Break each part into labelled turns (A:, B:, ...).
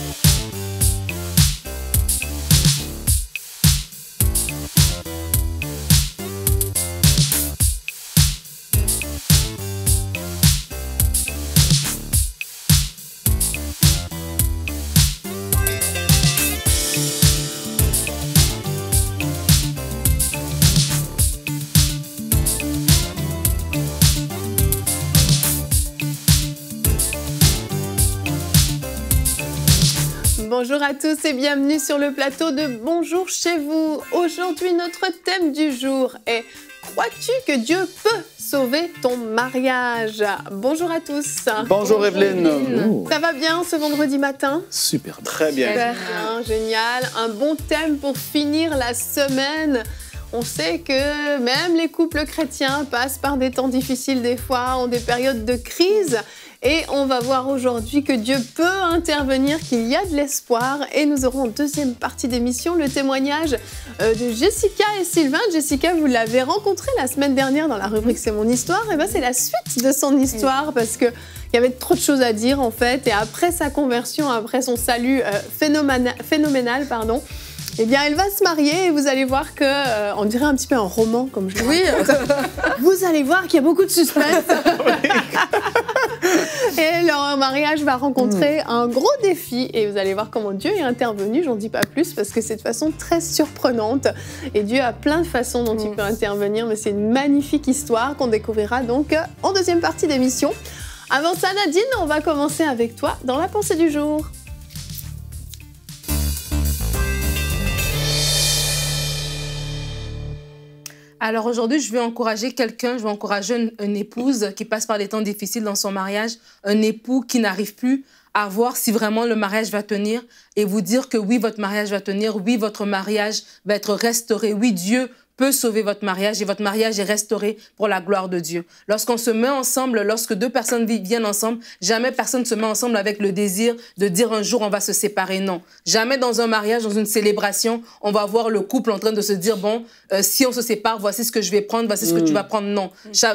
A: Thank you. Bonjour à tous et bienvenue sur le plateau de Bonjour chez vous. Aujourd'hui, notre thème du jour est Crois-tu que Dieu peut sauver ton mariage Bonjour à tous. Bonjour, Evelyne. Ça va bien ce vendredi matin
B: Super. Très bien. Super
A: bien, génial. Un bon thème pour finir la semaine. On sait que même les couples chrétiens passent par des temps difficiles des fois, ont des périodes de crise. Et on va voir aujourd'hui que Dieu peut intervenir, qu'il y a de l'espoir. Et nous aurons en deuxième partie d'émission le témoignage euh, de Jessica et Sylvain. Jessica, vous l'avez rencontrée la semaine dernière dans la rubrique C'est mon histoire. Et bien c'est la suite de son histoire parce que il y avait trop de choses à dire en fait. Et après sa conversion, après son salut euh, phénoménal, pardon, eh bien, elle va se marier et vous allez voir que, euh, on dirait un petit peu un roman comme je dis. Oui. vous allez voir qu'il y a beaucoup de suspense. Et leur mariage va rencontrer hmm. un gros défi et vous allez voir comment Dieu est intervenu. J'en dis pas plus parce que c'est de façon très surprenante et Dieu a plein de façons dont il hmm. peut intervenir, mais c'est une magnifique histoire qu'on découvrira donc euh, en deuxième partie d'émission. Avant ça, Nadine, on va commencer avec toi dans la pensée du jour.
C: Alors aujourd'hui, je vais encourager quelqu'un, je vais encourager une, une, épouse qui passe par des temps difficiles dans son mariage, un époux qui n'arrive plus à voir si vraiment le mariage va tenir et vous dire que oui, votre mariage va tenir, oui, votre mariage va être restauré, oui, Dieu peut sauver votre mariage et votre mariage est restauré pour la gloire de Dieu. Lorsqu'on se met ensemble, lorsque deux personnes viennent ensemble, jamais personne ne se met ensemble avec le désir de dire un jour on va se séparer. Non. Jamais dans un mariage, dans une célébration, on va voir le couple en train de se dire bon, euh, si on se sépare, voici ce que je vais prendre, voici ce que tu vas mm. prendre. Non.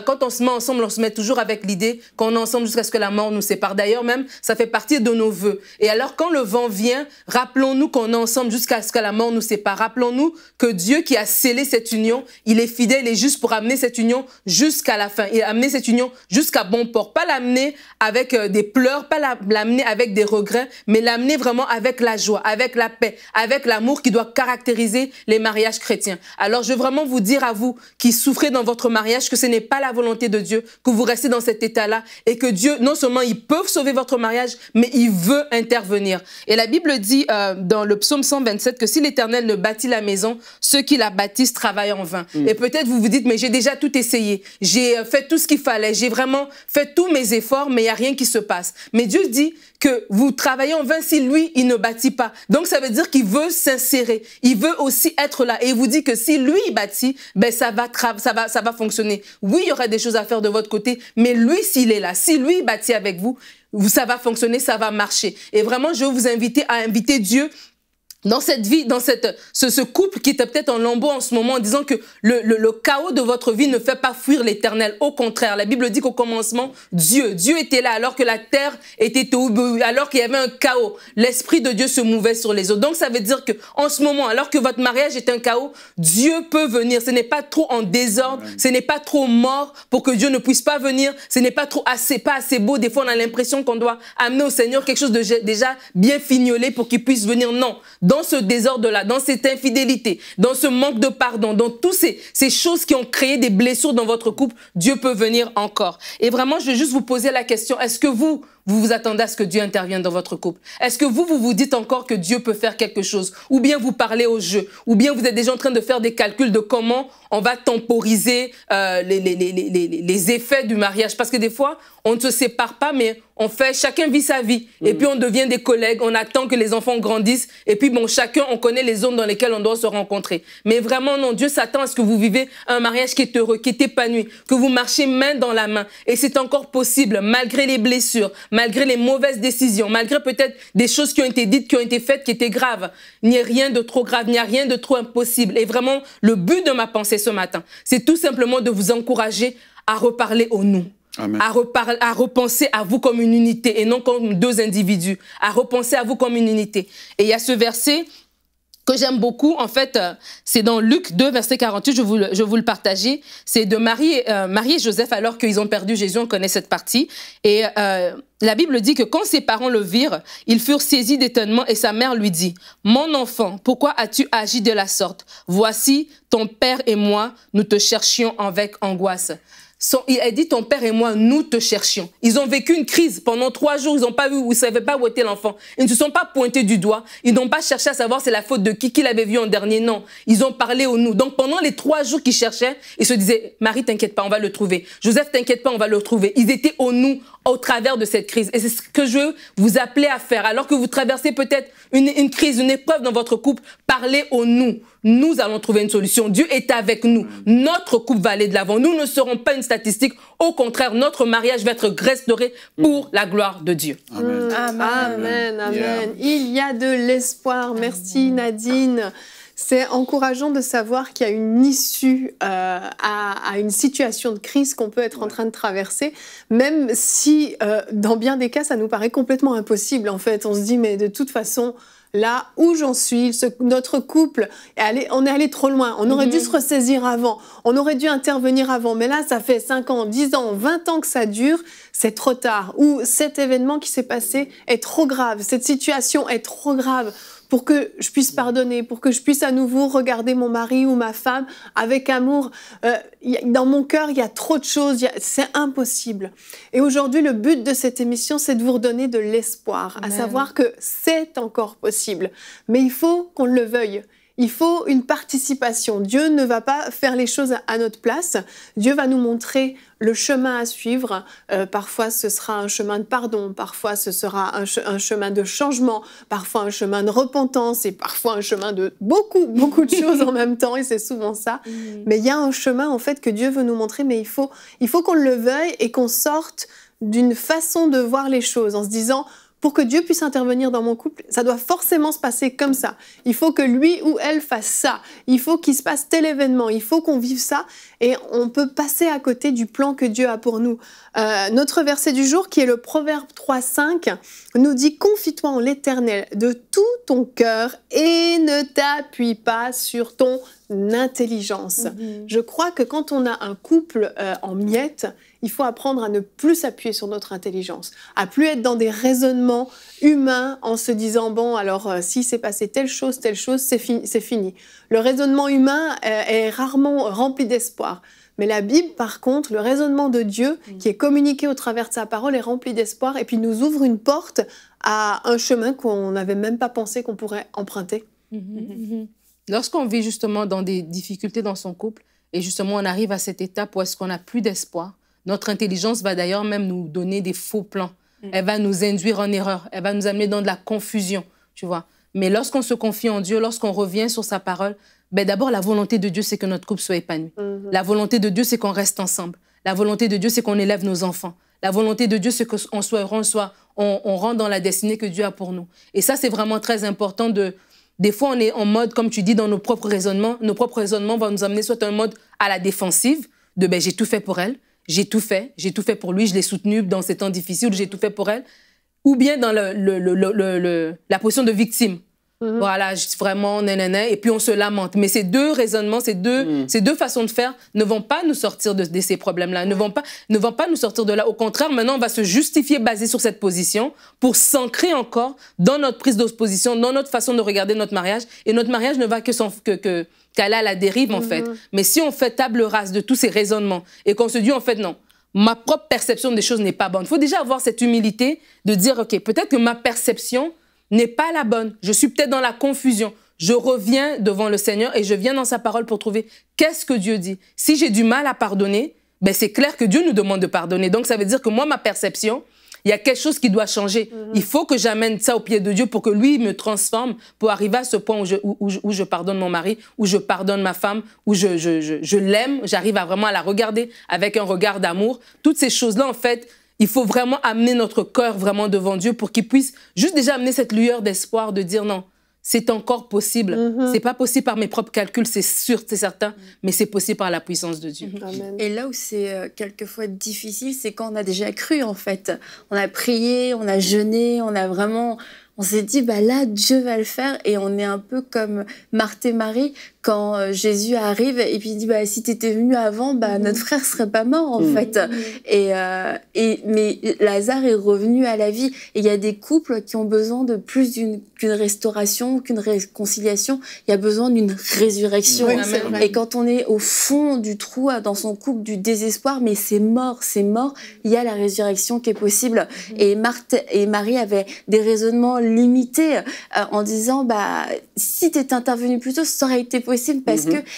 C: Quand on se met ensemble, on se met toujours avec l'idée qu'on est ensemble jusqu'à ce que la mort nous sépare. D'ailleurs, même, ça fait partie de nos voeux. Et alors, quand le vent vient, rappelons-nous qu'on est ensemble jusqu'à ce que la mort nous sépare. Rappelons-nous que Dieu qui a scellé cette union, il est fidèle et juste pour amener cette union jusqu'à la fin, et amener cette union jusqu'à bon port. Pas l'amener avec euh, des pleurs, pas l'amener avec des regrets, mais l'amener vraiment avec la joie, avec la paix, avec l'amour qui doit caractériser les mariages chrétiens. Alors je veux vraiment vous dire à vous qui souffrez dans votre mariage que ce n'est pas la volonté de Dieu que vous restez dans cet état-là et que Dieu, non seulement il peut sauver votre mariage, mais il veut intervenir. Et la Bible dit euh, dans le psaume 127 que si l'Éternel ne bâtit la maison, ceux qui la bâtissent travaillent en vain. Mm. Et peut-être vous vous dites, mais j'ai déjà tout essayé, j'ai euh, fait tout ce qu'il fallait, j'ai vraiment fait tous mes efforts, mais il n'y a rien qui se passe. Mais Dieu dit que vous travaillez en vain si lui, il ne bâtit pas. Donc ça veut dire qu'il veut s'insérer, il veut aussi être là. Et il vous dit que si lui, il bâtit, ben, ça, va ça, va, ça va fonctionner. Oui, il y aura des choses à faire de votre côté, mais lui, s'il est là, si lui, bâtit avec vous, ça va fonctionner, ça va marcher. Et vraiment, je veux vous inviter à inviter Dieu dans cette vie, dans cette, ce, ce couple qui était peut-être en lambeau en ce moment, en disant que le, le, le chaos de votre vie ne fait pas fuir l'éternel. Au contraire, la Bible dit qu'au commencement, Dieu, Dieu était là alors que la terre était alors qu'il y avait un chaos. L'Esprit de Dieu se mouvait sur les eaux. Donc ça veut dire que en ce moment, alors que votre mariage est un chaos, Dieu peut venir. Ce n'est pas trop en désordre, ce n'est pas trop mort pour que Dieu ne puisse pas venir, ce n'est pas trop assez, pas assez beau. Des fois, on a l'impression qu'on doit amener au Seigneur quelque chose de déjà bien fignolé pour qu'il puisse venir. Non dans ce désordre-là, dans cette infidélité, dans ce manque de pardon, dans toutes ces, choses qui ont créé des blessures dans votre couple, Dieu peut venir encore. Et vraiment, je vais juste vous poser la question, est-ce que vous, vous vous attendez à ce que Dieu intervienne dans votre couple Est-ce que vous, vous vous dites encore que Dieu peut faire quelque chose Ou bien vous parlez au jeu Ou bien vous êtes déjà en train de faire des calculs de comment on va temporiser euh, les, les, les, les, effets du mariage Parce que des fois, on ne se sépare pas, mais on fait, chacun vit sa vie. Et mm. puis on devient des collègues, on attend que les enfants grandissent. Et puis bon, chacun, on connaît les zones dans lesquelles on doit se rencontrer. Mais vraiment, non, Dieu s'attend à ce que vous vivez un mariage qui est heureux, qui est épanoui, que vous marchez main dans la main. Et c'est encore possible, malgré les blessures, malgré les mauvaises décisions, malgré peut-être des choses qui ont été dites, qui ont été faites, qui étaient graves. Il n'y a rien de trop grave, il n'y a rien de trop impossible. Et vraiment, le but de ma pensée ce matin, c'est tout simplement de vous encourager à reparler au nous. À, à repenser à vous comme une unité et non comme deux individus, à repenser à vous comme une unité. Et il y a ce verset que j'aime beaucoup, en fait, euh, c'est dans Luc 2, verset 48, je vous, je vous le partagez. c'est de Marie, euh, Marie et Joseph, alors qu'ils ont perdu Jésus, on connaît cette partie, et euh, la Bible dit que quand ses parents le virent, ils furent saisis d'étonnement et sa mère lui dit, Mon enfant, pourquoi as-tu agi de la sorte Voici, ton père et moi, nous te cherchions avec angoisse. Son, il a dit ton père et moi, nous te cherchions. Ils ont vécu une crise pendant trois jours. Ils n'ont pas vu, ils ne savaient pas où était l'enfant. Ils ne se sont pas pointés du doigt. Ils n'ont pas cherché à savoir c'est la faute de qui qu'il avait vu en dernier. Non, ils ont parlé au nous. Donc pendant les trois jours qu'ils cherchaient, ils se disaient Marie, t'inquiète pas, on va le trouver. Joseph, t'inquiète pas, on va le trouver. Ils étaient au nous au travers de cette crise. Et c'est ce que je veux vous appeler à faire. Alors que vous traversez peut-être une, crise, une épreuve dans votre couple, parlez au nous. Nous allons trouver une solution. Dieu est avec nous. Notre couple va aller de l'avant. Nous ne serons pas une statistique. Au contraire, notre mariage va être restauré pour la gloire de Dieu. Amen.
A: Amen. Amen. Il y a de l'espoir. Merci Nadine. C'est encourageant de savoir qu'il y a une issue euh, à, une situation de crise qu'on peut être en train de traverser, même si euh, dans bien des cas, ça nous paraît complètement impossible. En fait, on se dit, mais de toute façon, là où j'en suis, notre couple, est allé, on est allé trop loin, on aurait dû mhm. se ressaisir avant, on aurait dû intervenir avant, mais là, ça fait 5 ans, 10 ans, 20 ans que ça dure, c'est trop tard, ou cet événement qui s'est passé est trop grave, cette situation est trop grave pour que je puisse mm. pardonner, pour que je puisse à nouveau regarder mon mari ou ma femme avec amour. Euh, dans mon cœur, il y a trop de choses, c'est impossible. Et aujourd'hui, le but de cette émission, c'est de vous redonner de l'espoir, à savoir que c'est encore possible. Mais il faut qu'on le veuille. Il faut une participation. Dieu ne va pas faire les choses à notre place. Dieu va nous montrer le chemin à suivre. Euh, parfois, ce sera un chemin de pardon, parfois, ce sera un, chemin de changement, parfois un chemin de repentance et parfois un chemin de beaucoup, beaucoup de choses en même temps. Et c'est souvent ça. Mais il y a un chemin, en fait, que Dieu veut nous montrer. Mais il faut, il faut qu'on le veuille et qu'on sorte d'une façon de voir les choses en se disant pour que Dieu puisse intervenir dans mon couple, ça doit forcément se passer comme ça. Il faut que lui ou elle fasse ça. Il faut qu'il se passe tel événement. Il faut qu'on vive ça. Et on peut passer à côté du plan que Dieu a pour nous. Euh, notre verset du jour, qui est le Proverbe 3.5, nous dit « Confie-toi en l'Éternel de tout ton cœur et ne t'appuie pas sur ton intelligence. Mhm. Je crois que quand on a un couple euh, en miettes, il faut apprendre à ne plus s'appuyer sur notre intelligence, à plus être dans des raisonnements humains en se disant bon alors euh, si c'est passé telle chose, telle chose, c'est fini, Le raisonnement humain est rarement rempli d'espoir. Mais la Bible, par contre, le raisonnement de Dieu mm. qui est communiqué au travers de sa parole est rempli d'espoir et puis nous ouvre une porte à un chemin qu'on n'avait
C: même pas pensé qu'on pourrait emprunter. Mm-hmm. Mm-hmm. Lorsqu'on vit justement dans des difficultés dans son couple et justement on arrive à cette étape où est-ce qu'on n'a plus d'espoir, notre intelligence va d'ailleurs même nous donner des faux plans. Mm. Elle va nous induire en erreur, elle va nous amener dans de la confusion, tu vois. Mais lorsqu'on se confie en Dieu, lorsqu'on revient sur sa parole, ben, d'abord, la volonté de Dieu, c'est que notre couple soit épanoui. Mhm. La volonté de Dieu, c'est qu'on reste ensemble. La volonté de Dieu, c'est qu'on élève nos enfants. La volonté de Dieu, c'est qu'on soit, on, soit on, rentre dans la destinée que Dieu a pour nous. Et ça, c'est vraiment très important de... Des fois, on est en mode, comme tu dis, dans nos propres raisonnements. Nos propres raisonnements vont nous amener soit en mode à la défensive, de ben, j'ai tout fait pour elle, j'ai tout fait, j'ai tout fait pour lui, je l'ai soutenu dans ces temps difficiles, j'ai tout fait pour elle. Ou bien dans le, le, la position de victime. Mhm. Voilà, vraiment, et puis on se lamente. Mais ces deux raisonnements, ces deux, mhm. ces deux façons de faire ne vont pas nous sortir de, ces problèmes-là, ne, vont pas, ne vont pas nous sortir de là. Au contraire, maintenant, on va se justifier basé sur cette position pour s'ancrer encore dans notre prise d'opposition, dans notre façon de regarder notre mariage. Et notre mariage ne va que, sans, que, que qu'elle la dérive, en fait. Mhm. Mais si on fait table rase de tous ces raisonnements et qu'on se dit, en fait, non, ma propre perception des choses n'est pas bonne, il faut déjà avoir cette humilité de dire, OK, peut-être que ma perception n'est pas la bonne. Je suis peut-être dans la confusion. Je reviens devant le Seigneur et je viens dans sa parole pour trouver qu'est-ce que Dieu dit. Si j'ai du mal à pardonner, ben c'est clair que Dieu nous demande de pardonner. Donc ça veut dire que moi, ma perception, il y a quelque chose qui doit changer. Mhm. Il faut que j'amène ça au pied de Dieu pour que lui me transforme, pour arriver à ce point où je, pardonne mon mari, où je pardonne ma femme, où je, je, je l'aime, j'arrive à vraiment à la regarder avec un regard d'amour. Toutes ces choses-là, en fait, il faut vraiment amener notre cœur vraiment devant Dieu pour qu'il puisse juste déjà amener cette lueur d'espoir de dire non, c'est encore possible. Mhm. C'est pas possible par mes propres calculs, c'est sûr, c'est certain, mhm. mais c'est possible par la puissance de Dieu. Mhm.
D: Et là où c'est euh, quelquefois difficile, c'est quand on a déjà cru en fait. On a prié, on a jeûné, on a vraiment on s'est dit, bah là, Dieu va le faire. Et on est un peu comme Marthe et Marie, quand euh, Jésus arrive et puis il dit bah si t'étais venu avant bah mhm. notre frère serait pas mort en mhm. fait mhm. et, euh, et mais Lazare est revenu à la vie et il y a des couples qui ont besoin de plus qu'une restauration qu'une réconciliation il y a besoin d'une résurrection et quand on est au fond du trou euh, dans son couple du désespoir mais c'est mort c'est mort il y a la résurrection qui est possible et Marthe et Marie avaient des raisonnements limités en disant bah si t'étais intervenu plus tôt ça aurait été possible parce mhm. qu'elles que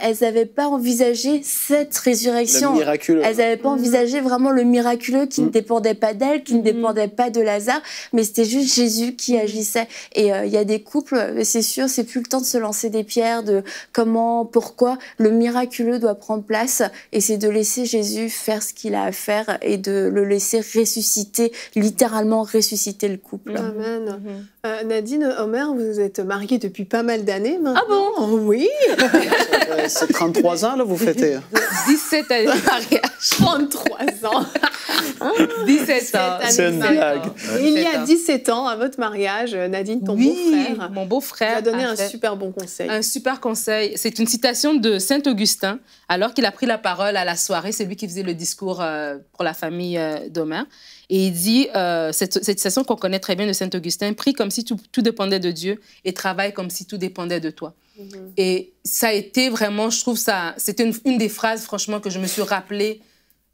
D: elles n'avaient pas envisagé cette résurrection. Elles n'avaient pas hein. envisagé vraiment le miraculeux qui ne mhm. dépendait pas d'elles, qui ne mhm. dépendait pas de Lazare, mais c'était juste Jésus qui agissait. Et euh, il y a des couples, euh, c'est sûr, c'est plus le temps de se lancer des pierres, de comment, pourquoi. Le miraculeux doit prendre place et c'est de laisser Jésus faire ce qu'il a à faire et de le laisser ressusciter, littéralement ressusciter le couple.
A: Amen. Euh, Nadine, Homer, vous êtes mariée depuis pas mal d'années maintenant. Ah bon Oui.
E: C'est 33 ans, là, vous fêtez
A: 17 années de mariage. 33 ans
C: 17 hein? ans. Il y a 17 ans, à votre mariage, euh, Nadine, ton beau-frère... mon beau-frère... a donné un super bon conseil. Un super conseil. C'est une citation de Saint-Augustin. Alors qu'il a pris la parole à la soirée, c'est lui qui faisait le discours euh, pour la famille euh, d'Omer. Et il dit, euh, cette, cette citation qu'on connaît très bien de Saint-Augustin, prie comme si tout, dépendait de Dieu et travaille comme si tout dépendait de toi. Mhm. Et ça a été vraiment, je trouve ça, c'était une, une, des phrases, franchement, que je me suis rappelée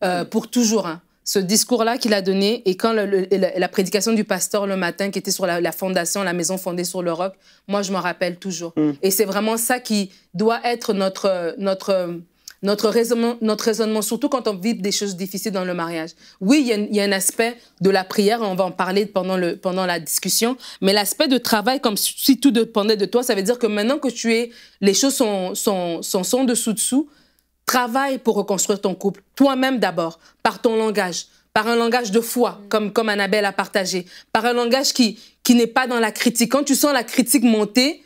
C: euh, mhm. pour toujours. Hein. Ce discours-là qu'il a donné, et quand la, prédication du pasteur le matin, qui était sur la, fondation, la maison fondée sur le roc, moi, je m'en rappelle toujours. Mm. Et c'est vraiment ça qui doit être notre, notre notre raisonnement, notre raisonnement, surtout quand on vit des choses difficiles dans le mariage. Oui, il y, a un aspect de la prière, on va en parler pendant, le, pendant la discussion, mais l'aspect de travail, comme si tout dépendait de toi, ça veut dire que maintenant que tu es, les choses sont, sont, sont, sont dessous-dessous, travaille pour reconstruire ton couple, toi-même d'abord, par ton langage, par un langage de foi, mm. comme, comme Annabelle a partagé, par un langage qui, qui n'est pas dans la critique. Quand tu sens la critique monter,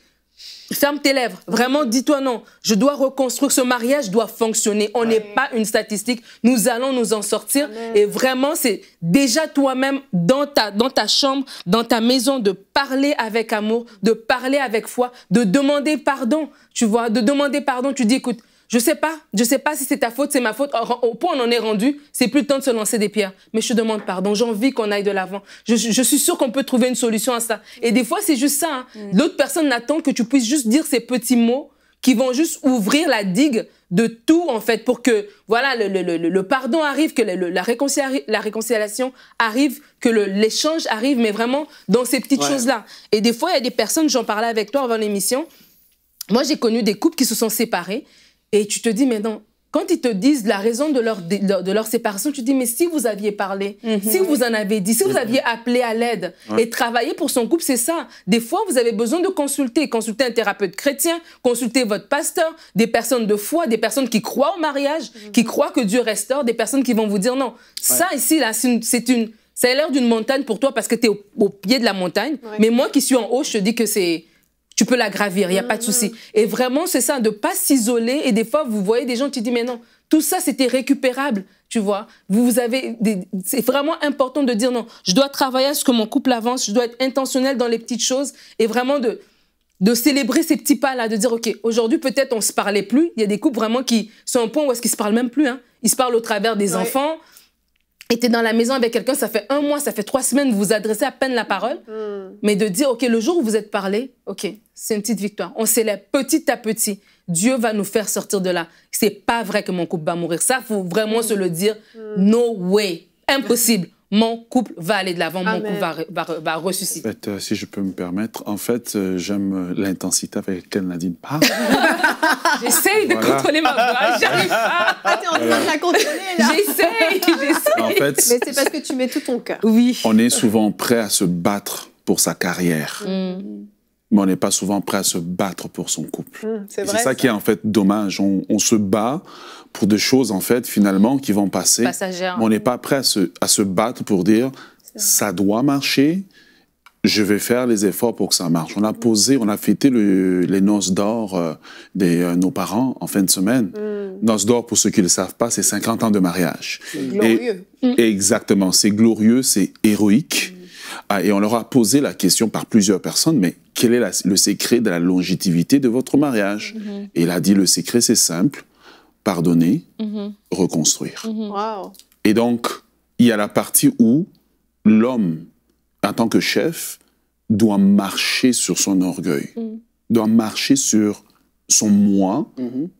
C: Ferme tes lèvres. Vraiment, dis-toi non. Je dois reconstruire ce mariage, doit fonctionner. On n'est pas une statistique. Nous allons nous en sortir. Et vraiment, c'est déjà toi-même dans ta, dans ta chambre, dans ta maison, de parler avec amour, de parler avec foi, de demander pardon. Tu vois, de demander pardon. Tu dis, écoute, je sais pas. Je sais pas si c'est ta faute, c'est ma faute. Au point on en est rendu, c'est plus le temps de se lancer des pierres. Mais je te demande pardon. J'ai envie qu'on aille de l'avant. Je, suis sûre qu'on peut trouver une solution à ça. Et des fois, c'est juste ça. Hein. Mm. L'autre personne n'attend que tu puisses juste dire ces petits mots qui vont juste ouvrir la digue de tout, en fait, pour que, voilà, le, le, le, le pardon arrive, que la, la, réconciliation arrive, que l'échange arrive, mais vraiment dans ces petites choses-là. Et des fois, il y a des personnes, j'en parlais avec toi avant l'émission, moi, j'ai connu des couples qui se sont séparés et tu te dis maintenant, quand ils te disent la raison de leur, de, leur séparation, tu te dis, mais si vous aviez parlé, mhm. si vous en avez dit, si vous mhm. aviez appelé à l'aide et travaillé pour son couple, c'est ça. Des fois, vous avez besoin de consulter, consulter un thérapeute chrétien, consulter votre pasteur, des personnes de foi, des personnes qui croient au mariage, mhm. qui croient que Dieu restaure, des personnes qui vont vous dire non. Ça ici, là, c'est une... a l'air d'une montagne pour toi parce que tu es au, pied de la montagne. Mais moi qui suis en haut, je te dis que c'est tu peux la gravir, il n'y a pas de souci. Mm. Et vraiment, c'est ça, de ne pas s'isoler. Et des fois, vous voyez des gens, qui disent, mais non, tout ça, c'était récupérable, tu vois. Vous, vous avez c'est vraiment important de dire, non, je dois travailler à ce que mon couple avance, je dois être intentionnel dans les petites choses et vraiment de, de célébrer ces petits pas-là, de dire, OK, aujourd'hui, peut-être on ne se parlait plus. Il y a des couples vraiment qui sont au point où est-ce qu'ils ne se parlent même plus. Hein. Ils se parlent au travers des enfants, était dans la maison avec quelqu'un, ça fait un mois, ça fait trois semaines, vous vous adressez à peine la parole, mm. mais de dire, OK, le jour où vous êtes parlé, OK, c'est une petite victoire. On s'élève petit à petit. Dieu va nous faire sortir de là. C'est pas vrai que mon couple va mourir. Ça, faut vraiment mm. se le dire. Mm. No way. Impossible mon couple va aller de l'avant, mon couple
B: va, ressusciter. En fait, euh, si je peux me permettre, en fait, euh, j'aime euh, l'intensité avec laquelle Nadine parle.
C: J'essaie de contrôler ma voix, j'arrive pas. Ah, t'es en train de la contrôler, là. J'essaie, j'essaye. Mais c'est
A: parce que tu mets tout ton cœur. Oui.
B: On est souvent prêt à se battre pour sa carrière. Mm mais on n'est pas souvent prêt à se battre pour son couple.
C: Hum, c'est ça, qui est en
B: fait dommage. On, se bat pour des choses en fait finalement qui vont passer. on n'est pas prêt à se, battre pour dire ça doit marcher. Je vais faire les efforts pour que ça marche. On a hum. posé, on a fêté les noces d'or euh, de euh, nos parents en fin de semaine. Hum. Noces d'or, pour ceux qui ne le savent pas, c'est 50 ans de mariage. Glorieux. exactement, c'est glorieux, c'est héroïque. Ah, et on leur a posé la question par plusieurs personnes, mais quel est le secret de la longévité de votre mariage Et mm-hmm. il a dit, le secret, c'est simple, pardonner, mm-hmm. reconstruire.
E: Mm-hmm.
B: Et donc, il y a la partie où l'homme, en tant que chef, doit marcher sur son orgueil, mm. doit marcher sur son moi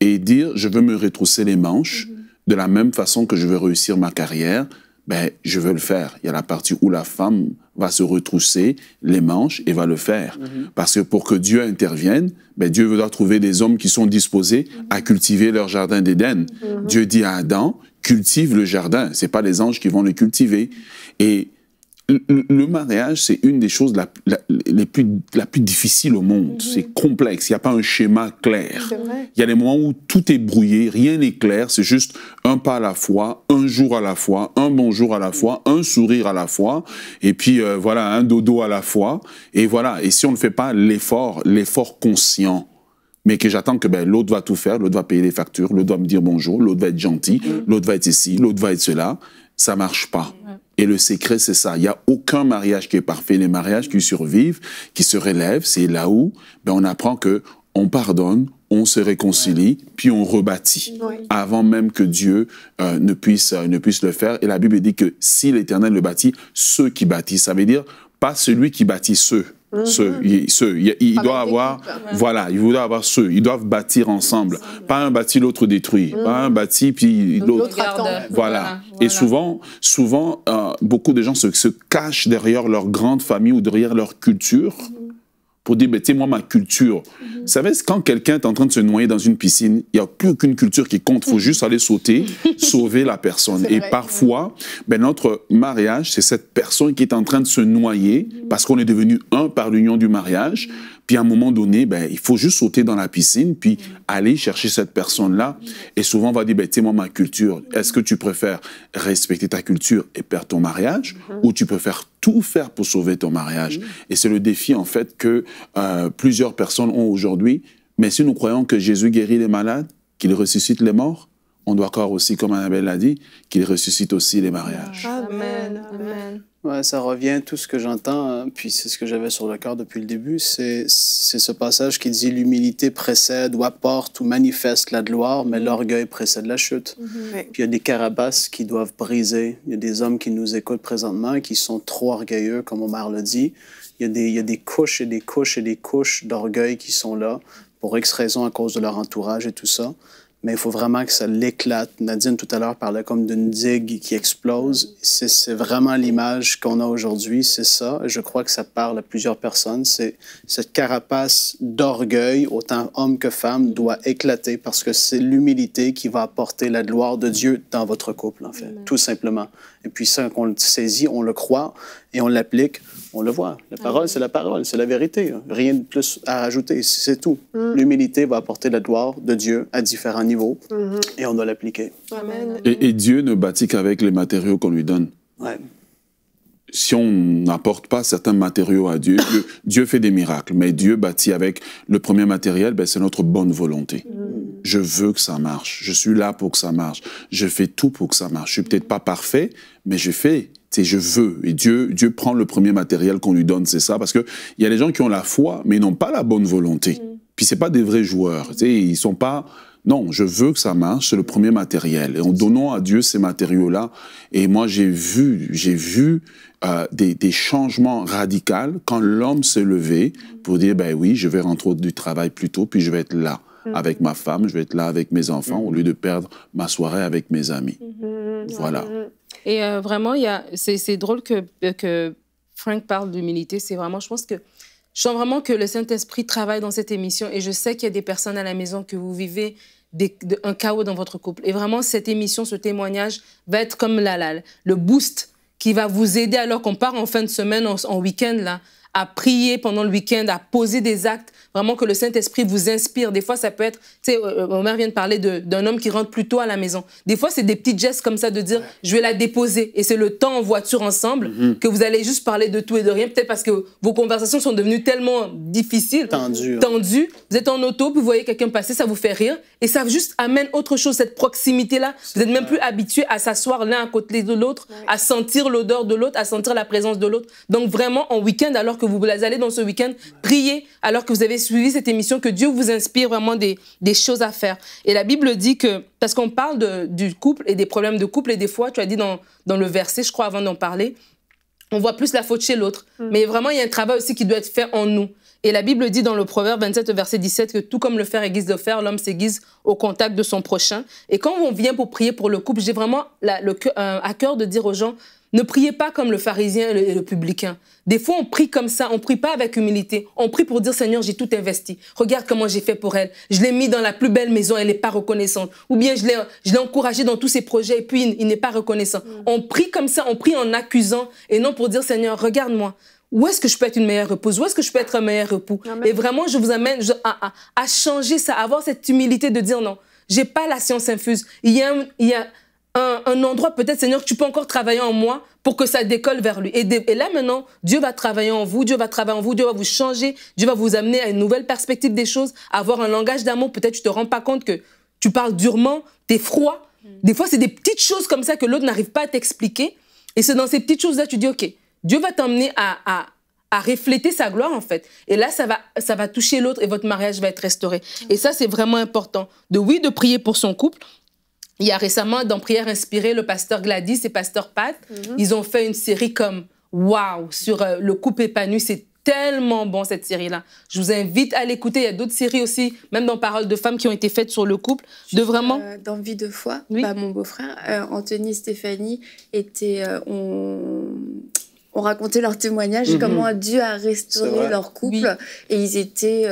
B: et dire, je veux me retrousser les manches de la même façon que je veux réussir ma carrière, ben, je veux le faire. Il y a la partie où la femme va se retrousser les manches et va le faire. Mhm. Parce que pour que Dieu intervienne, ben, Dieu doit trouver des hommes qui sont disposés à cultiver leur jardin d'Éden. Mhm. Dieu dit à Adam, cultive le jardin. c'est pas les anges qui vont le cultiver. Et le mariage, c'est une des choses les plus, la difficile au monde. Mhm. C'est complexe. Il n'y a pas un schéma clair. Il y a des moments où tout est brouillé, rien n'est clair. C'est juste un pas à la fois, un jour à la fois, un bonjour à la mhm. fois, un sourire à la fois, et puis euh, voilà, un dodo à la fois. Et voilà. Et si on ne fait pas l'effort, l'effort conscient, mais que j'attends que ben, l'autre va tout faire, l'autre va payer les factures, l'autre va me dire bonjour, l'autre va être gentil, mhm. l'autre va être ici, l'autre va être cela, ça marche pas. Et le secret, c'est ça. Il n'y a aucun mariage qui est parfait. Les mariages qui survivent, qui se relèvent, c'est là où ben, on apprend que on pardonne, on se réconcilie, puis on rebâtit, avant même que Dieu euh, ne, puisse, euh, ne puisse le faire. Et la Bible dit que si l'Éternel le bâtit, ceux qui bâtissent, ça veut dire pas celui qui bâtit ceux, Mm-hmm. Ceux, ils, doivent avoir, voilà, il doit avoir ceux, ils doivent bâtir ensemble. Pas un bâti, l'autre détruit. Mm-hmm. Pas un bâti, puis l'autre. Voilà. Et souvent, souvent, euh, beaucoup de gens se, se, cachent derrière leur grande famille ou derrière leur culture pour dire, ben, moi, ma culture. Mhm. Vous savez, quand quelqu'un est en train de se noyer dans une piscine, il n'y a plus aucune culture qui compte. Il faut juste aller sauter, sauver la personne. Et parfois, ben, notre mariage, c'est cette personne qui est en train de se noyer mhm. parce qu'on est devenu un par l'union du mariage. Puis à un moment donné, ben, il faut juste sauter dans la piscine, puis aller chercher cette personne-là. Et souvent, on va dire, ben, moi ma culture. Est-ce que tu préfères respecter ta culture et perdre ton mariage, ou tu peux faire tout faire pour sauver ton mariage Et c'est le défi, en fait, que euh, plusieurs personnes ont aujourd'hui. Mais si nous croyons que Jésus guérit les malades, qu'il ressuscite les morts, on doit croire aussi, comme Annabelle l'a dit, qu'il ressuscite aussi les mariages.
E: Amen. Amen. Ouais, ça revient, tout ce que j'entends, hein, puis c'est ce que j'avais sur le cœur depuis le début, c'est ce passage qui dit l'humilité précède ou apporte ou manifeste la gloire, mais mhm. l'orgueil précède la chute. Mhm. Puis il y a des carabasses qui doivent briser. Il y a des hommes qui nous écoutent présentement qui sont trop orgueilleux, comme Omar le dit. Il y a des, il y a des couches et des couches et des couches d'orgueil qui sont là, pour X raisons à cause de leur entourage et tout ça mais il faut vraiment que ça l'éclate. Nadine, tout à l'heure, parlait comme d'une digue qui explose. C'est vraiment l'image qu'on a aujourd'hui, c'est ça. Je crois que ça parle à plusieurs personnes. C'est cette carapace d'orgueil, autant homme que femme, doit éclater parce que c'est l'humilité qui va apporter la gloire de Dieu dans votre couple, en fait, tout simplement. Et puis ça, qu'on le saisit, on le croit, et on l'applique, on le voit. La ah. parole, c'est la parole, c'est la vérité. Rien de plus à ajouter, c'est tout. Mm. L'humilité va apporter la gloire de Dieu à différents niveaux mm-hmm. et
B: on doit l'appliquer. Et, et, Dieu ne bâtit qu'avec les matériaux qu'on lui donne. Ouais. Si on n'apporte pas certains matériaux à Dieu, Dieu, fait des miracles, mais Dieu bâtit avec le premier matériel, ben, c'est notre bonne volonté. Mm. Je veux que ça marche, je suis là pour que ça marche, je fais tout pour que ça marche. Je suis peut-être pas parfait, mais je fais c'est je veux. Et Dieu, Dieu prend le premier matériel qu'on lui donne, c'est ça. Parce qu'il y a des gens qui ont la foi, mais n'ont pas la bonne volonté. Mm. Puis c'est pas des vrais joueurs. Ils Ils sont pas... Non, je veux que ça marche, c'est le premier matériel. Et en donnant à Dieu ces matériaux-là, et moi j'ai vu, j'ai vu euh, des, changements radicaux quand l'homme s'est levé pour dire, ben oui, je vais rentrer du travail plus tôt, puis je vais être là mm. avec ma femme, je vais être là avec mes enfants, mm. au lieu de perdre ma soirée avec mes amis. Mm-hmm. Voilà. Mm-hmm.
C: Et euh, vraiment, il c'est drôle que, Frank parle d'humilité. C'est vraiment, je pense que je sens vraiment que le Saint-Esprit travaille dans cette émission et je sais qu'il y a des personnes à la maison que vous vivez un chaos dans votre couple. Et vraiment, cette émission, ce témoignage va être comme la, la le boost qui va vous aider alors qu'on part en fin de semaine, en, en week-end, là, à prier pendant le week-end, à poser des actes, vraiment que le Saint-Esprit vous inspire. Des fois, ça peut être, tu sais, euh, euh, mère vient de parler d'un homme qui rentre plus tôt à la maison. Des fois, c'est des petits gestes comme ça de dire, je vais la déposer. Et c'est le temps en voiture ensemble mm-hmm. que vous allez juste parler de tout et de rien. Peut-être parce que vos conversations sont devenues tellement difficiles, tendues. tendues. Vous êtes en auto, puis vous voyez quelqu'un passer, ça vous fait rire. Et ça juste amène autre chose, cette proximité-là. Vous n'êtes même plus habitué à s'asseoir l'un à côté de l'autre, à sentir l'odeur de l'autre, à sentir la présence de l'autre. Donc vraiment, en week-end, alors que que vous allez dans ce week-end prier alors que vous avez suivi cette émission, que Dieu vous inspire vraiment des, des choses à faire. Et la Bible dit que, parce qu'on parle de, du couple et des problèmes de couple, et des fois, tu as dit dans, dans le verset, je crois, avant d'en parler, on voit plus la faute chez l'autre. Mm. Mais vraiment, il y a un travail aussi qui doit être fait en nous. Et la Bible dit dans le Proverbe 27, verset 17, que tout comme le fer aiguise le fer, l'homme s'aiguise au contact de son prochain. Et quand on vient pour prier pour le couple, j'ai vraiment le, euh, à cœur de dire aux gens, ne priez pas comme le pharisien et le, publicain. Des fois, on prie comme ça, on prie pas avec humilité. On prie pour dire Seigneur, j'ai tout investi. Regarde comment j'ai fait pour elle. Je l'ai mis dans la plus belle maison, elle n'est pas reconnaissante. Ou bien je l'ai, je l'ai encouragé dans tous ses projets et puis il, n'est pas reconnaissant. Mm. On prie comme ça, on prie en accusant et non pour dire Seigneur, regarde-moi. Où est-ce que je peux être une meilleure repose Où est-ce que je peux être un meilleur repos Et vraiment, je vous amène à, changer ça, à avoir cette humilité de dire non. J'ai pas la science infuse. Il y il y a un, endroit, peut-être, Seigneur, tu peux encore travailler en moi pour que ça décolle vers lui. Et, là maintenant, Dieu va travailler en vous, Dieu va travailler en vous, Dieu va vous changer, Dieu va vous amener à une nouvelle perspective des choses, avoir un langage d'amour. Peut-être tu te rends pas compte que tu parles durement, tu es froid. Mm. Des fois, c'est des petites choses comme ça que l'autre n'arrive pas à t'expliquer. Et c'est dans ces petites choses-là, que tu dis, OK, Dieu va t'emmener à, refléter sa gloire, en fait. Et là, ça va, ça va toucher l'autre et votre mariage va être restauré. Et ça, c'est vraiment important. De oui, de prier pour son couple, il y a récemment, dans Prière Inspirée, le pasteur Gladys et pasteur Pat, mhm. ils ont fait une série comme Waouh sur euh, le couple épanoui. C'est tellement bon cette série-là. Je vous invite à l'écouter. Il y a d'autres séries aussi, même dans Paroles de femmes, qui ont été faites sur le couple. de vraiment. Euh,
D: dans Vie de foi, bah, mon beau-frère, euh, Anthony Anthony Stéphanie était. On... ont raconté leur témoignage, mhm. comment Dieu a restauré leur couple. Et ils étaient